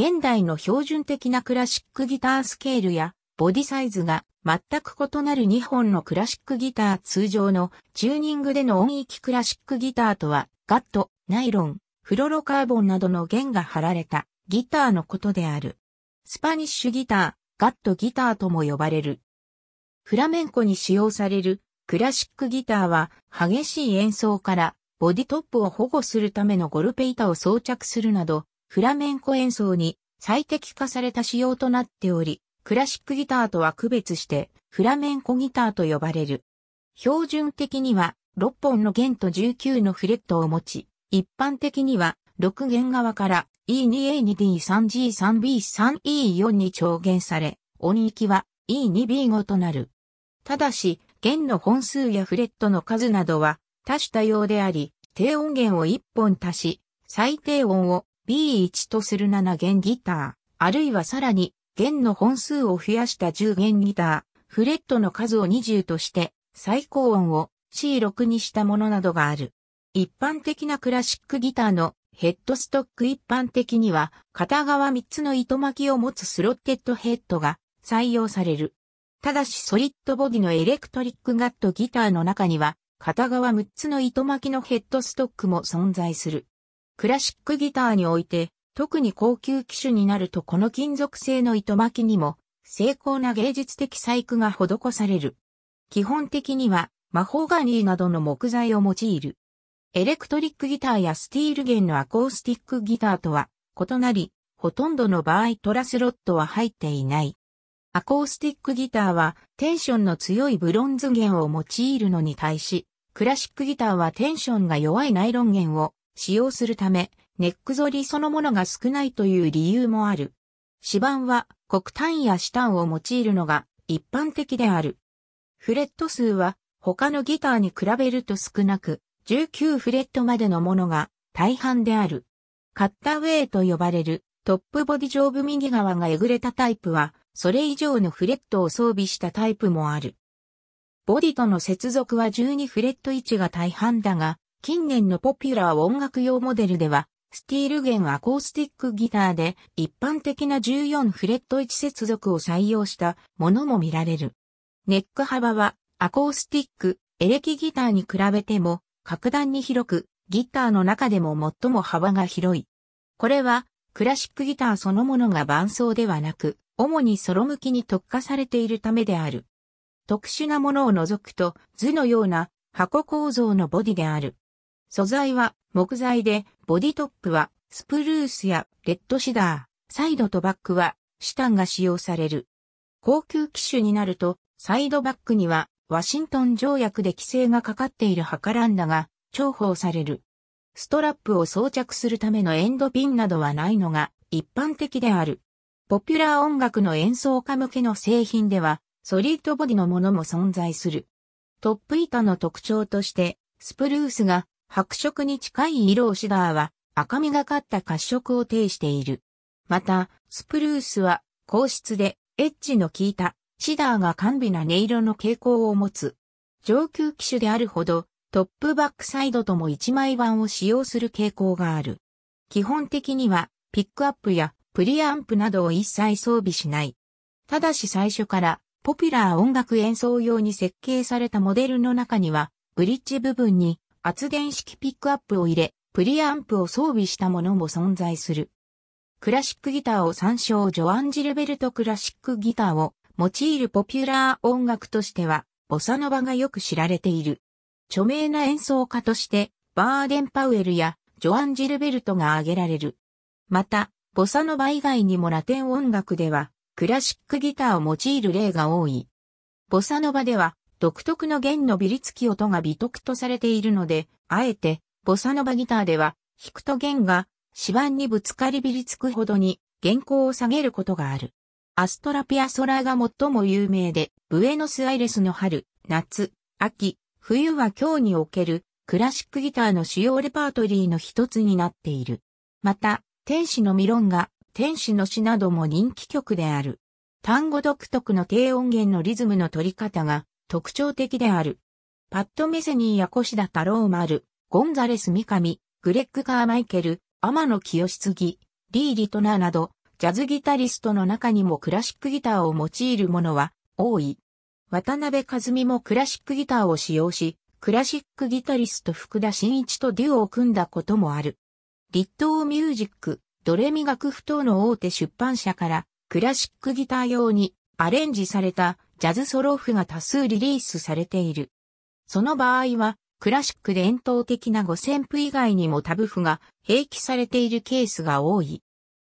現代の標準的なクラシックギタースケールやボディサイズが全く異なる2本のクラシックギター通常のチューニングでの音域クラシックギターとはガット、ナイロン、フロロカーボンなどの弦が貼られたギターのことである。スパニッシュギター、ガットギターとも呼ばれる。フラメンコに使用されるクラシックギターは激しい演奏からボディトップを保護するためのゴルペ板を装着するなどフラメンコ演奏に最適化された仕様となっており、クラシックギターとは区別してフラメンコギターと呼ばれる。標準的には6本の弦と19のフレットを持ち、一般的には6弦側から E2A2D3G3B3E4 に調弦され、音域は E2B5 となる。ただし、弦の本数やフレットの数などは多種多様であり、低音源を1本足し、最低音を B1 とする7弦ギター、あるいはさらに弦の本数を増やした10弦ギター、フレットの数を20として最高音を C6 にしたものなどがある。一般的なクラシックギターのヘッドストック一般的には片側3つの糸巻きを持つスロッテッドヘッドが採用される。ただしソリッドボディのエレクトリックガットギターの中には片側6つの糸巻きのヘッドストックも存在する。クラシックギターにおいて、特に高級機種になるとこの金属製の糸巻きにも、精巧な芸術的細工が施される。基本的には、魔法ガニーなどの木材を用いる。エレクトリックギターやスティール弦のアコースティックギターとは異なり、ほとんどの場合トラスロットは入っていない。アコースティックギターはテンションの強いブロンズ弦を用いるのに対し、クラシックギターはテンションが弱いナイロン弦を使用するため、ネック反りそのものが少ないという理由もある。指板は黒単やタンを用いるのが一般的である。フレット数は他のギターに比べると少なく、19フレットまでのものが大半である。カッターウェイと呼ばれるトップボディ上部右側がえぐれたタイプは、それ以上のフレットを装備したタイプもある。ボディとの接続は12フレット位置が大半だが、近年のポピュラー音楽用モデルでは、スティール弦アコースティックギターで一般的な14フレット1接続を採用したものも見られる。ネック幅はアコースティック、エレキギターに比べても格段に広く、ギターの中でも最も幅が広い。これはクラシックギターそのものが伴奏ではなく、主にソロ向きに特化されているためである。特殊なものを除くと図のような箱構造のボディである。素材は木材で、ボディトップはスプルースやレッドシダー、サイドとバックはシタンが使用される。高級機種になると、サイドバックにはワシントン条約で規制がかかっているハカランダが重宝される。ストラップを装着するためのエンドピンなどはないのが一般的である。ポピュラー音楽の演奏家向けの製品では、ソリッドボディのものも存在する。トップ板の特徴として、スプルースが白色に近い色をシダーは赤みがかった褐色を呈している。また、スプルースは硬質でエッジの効いたシダーが甘美な音色の傾向を持つ。上級機種であるほどトップバックサイドとも一枚板を使用する傾向がある。基本的にはピックアップやプリアンプなどを一切装備しない。ただし最初からポピュラー音楽演奏用に設計されたモデルの中にはブリッジ部分に圧電式ピックアップを入れ、プリアンプを装備したものも存在する。クラシックギターを参照ジョアン・ジルベルト・クラシックギターを用いるポピュラー音楽としては、ボサノバがよく知られている。著名な演奏家として、バーデン・パウエルやジョアン・ジルベルトが挙げられる。また、ボサノバ以外にもラテン音楽では、クラシックギターを用いる例が多い。ボサノバでは、独特の弦のビリつき音が美徳とされているので、あえて、ボサノバギターでは、弾くと弦が、指板にぶつかりビリつくほどに、弦高を下げることがある。アストラピアソラが最も有名で、ブエノスアイレスの春、夏、秋、冬は今日におけるクラシックギターの主要レパートリーの一つになっている。また、天使のミロンが、天使の詩なども人気曲である。単語独特の低音源のリズムの取り方が特徴的である。パッド・メセニーや越田太郎丸、ゴンザレス・三上、グレッグ・カーマイケル、天野清杉、リー・リトナーなど、ジャズギタリストの中にもクラシックギターを用いるものは多い。渡辺和美もクラシックギターを使用し、クラシックギタリスト福田真一とデュオを組んだこともある。立東ミュージック、ドレミ楽譜等の大手出版社から、クラシックギター用にアレンジされたジャズソロ譜が多数リリースされている。その場合は、クラシックで伝統的な五線譜以外にもタブ譜が併記されているケースが多い。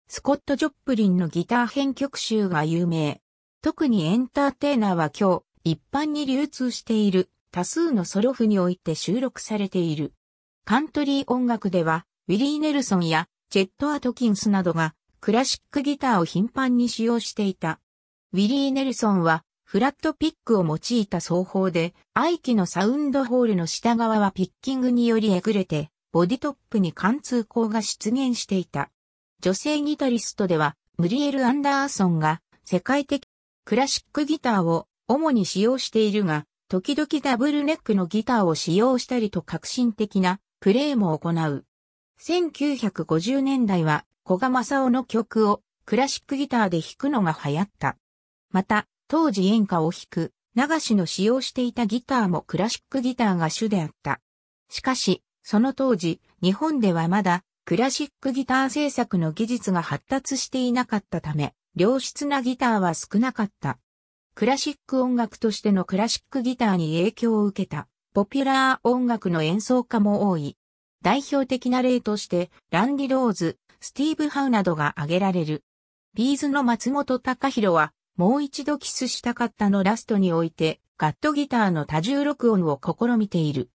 スコット・ジョップリンのギター編曲集が有名。特にエンターテイナーは今日、一般に流通している多数のソロ譜において収録されている。カントリー音楽では、ウィリー・ネルソンやジェット・アトキンスなどがクラシックギターを頻繁に使用していた。ウィリー・ネルソンはフラットピックを用いた奏法で、アイキのサウンドホールの下側はピッキングによりえぐれて、ボディトップに貫通口が出現していた。女性ギタリストでは、ムリエル・アンダーソンが世界的クラシックギターを主に使用しているが、時々ダブルネックのギターを使用したりと革新的なプレイも行う。1950年代は小賀正夫の曲をクラシックギターで弾くのが流行った。また、当時演歌を弾く、流しの使用していたギターもクラシックギターが主であった。しかし、その当時、日本ではまだクラシックギター制作の技術が発達していなかったため、良質なギターは少なかった。クラシック音楽としてのクラシックギターに影響を受けた、ポピュラー音楽の演奏家も多い。代表的な例として、ランディ・ローズ、スティーブ・ハウなどが挙げられる。ビーズの松本隆弘は、もう一度キスしたかったのラストにおいて、ガットギターの多重録音を試みている。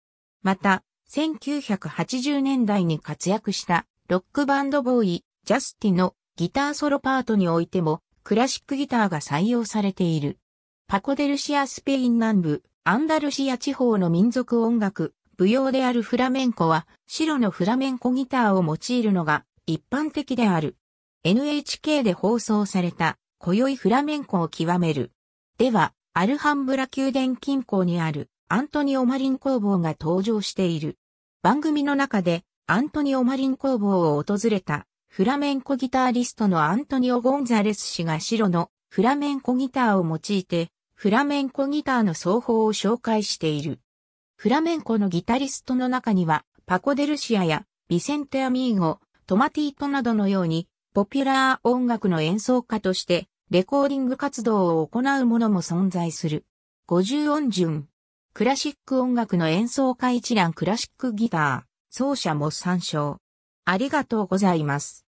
また、1980年代に活躍したロックバンドボーイ、ジャスティのギターソロパートにおいてもクラシックギターが採用されている。パコデルシアスペイン南部、アンダルシア地方の民族音楽、舞踊であるフラメンコは白のフラメンコギターを用いるのが一般的である。NHK で放送された今宵フラメンコを極める。では、アルハンブラ宮殿近郊にあるアントニオ・マリン工房が登場している。番組の中でアントニオ・マリン工房を訪れたフラメンコギターリストのアントニオ・ゴンザレス氏が白のフラメンコギターを用いてフラメンコギターの奏法を紹介している。フラメンコのギタリストの中にはパコ・デルシアやビセンテ・アミーゴ、トマティートなどのようにポピュラー音楽の演奏家としてレコーディング活動を行うもも存在する。50音順。クラシック音楽の演奏会一覧クラシックギター、奏者も参照。ありがとうございます。